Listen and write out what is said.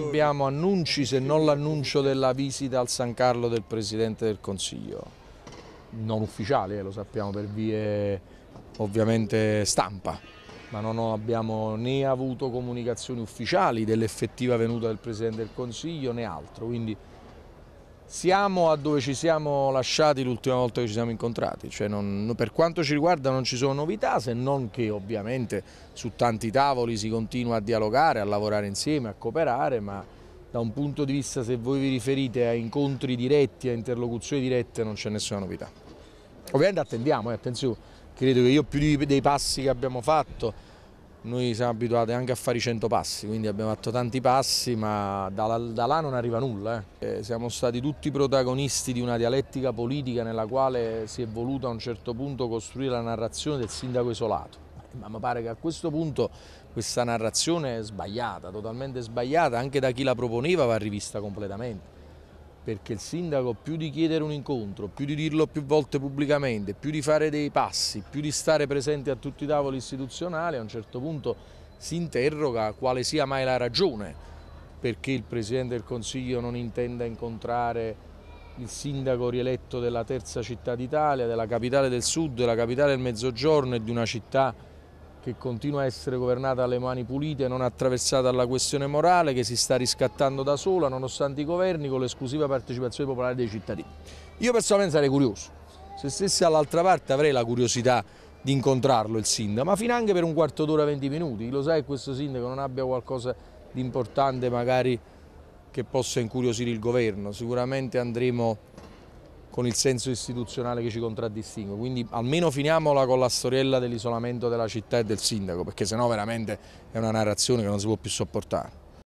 abbiamo annunci se non l'annuncio della visita al San Carlo del Presidente del Consiglio? Non ufficiale, eh, lo sappiamo per vie ovviamente stampa, ma non abbiamo né avuto comunicazioni ufficiali dell'effettiva venuta del Presidente del Consiglio né altro, quindi siamo a dove ci siamo lasciati l'ultima volta che ci siamo incontrati, cioè non, per quanto ci riguarda non ci sono novità se non che ovviamente su tanti tavoli si continua a dialogare, a lavorare insieme, a cooperare, ma da un punto di vista se voi vi riferite a incontri diretti, a interlocuzioni dirette non c'è nessuna novità. Ovviamente attendiamo, eh, attenzione, credo che io più dei passi che abbiamo fatto noi siamo abituati anche a fare i 100 passi, quindi abbiamo fatto tanti passi, ma da, da là non arriva nulla. Eh. eh. Siamo stati tutti protagonisti di una dialettica politica nella quale si è voluta a un certo punto costruire la narrazione del sindaco isolato ma mi pare che a questo punto questa narrazione è sbagliata, totalmente sbagliata, anche da chi la proponeva va rivista completamente perché il sindaco più di chiedere un incontro, più di dirlo più volte pubblicamente, più di fare dei passi, più di stare presente a tutti i tavoli istituzionali, a un certo punto si interroga quale sia mai la ragione perché il Presidente del Consiglio non intenda incontrare il sindaco rieletto della terza città d'Italia, della capitale del sud, della capitale del mezzogiorno e di una città che continua a essere governata alle mani pulite, non attraversata dalla questione morale, che si sta riscattando da sola nonostante i governi con l'esclusiva partecipazione popolare dei cittadini. Io personalmente sarei curioso, se stessi all'altra parte avrei la curiosità di incontrarlo il sindaco, ma fin anche per un quarto d'ora, venti minuti, lo sai che questo sindaco non abbia qualcosa di importante magari che possa incuriosire il governo, sicuramente andremo con il senso istituzionale che ci contraddistingue, quindi almeno finiamola con la storiella dell'isolamento della città e del sindaco, perché sennò veramente è una narrazione che non si può più sopportare.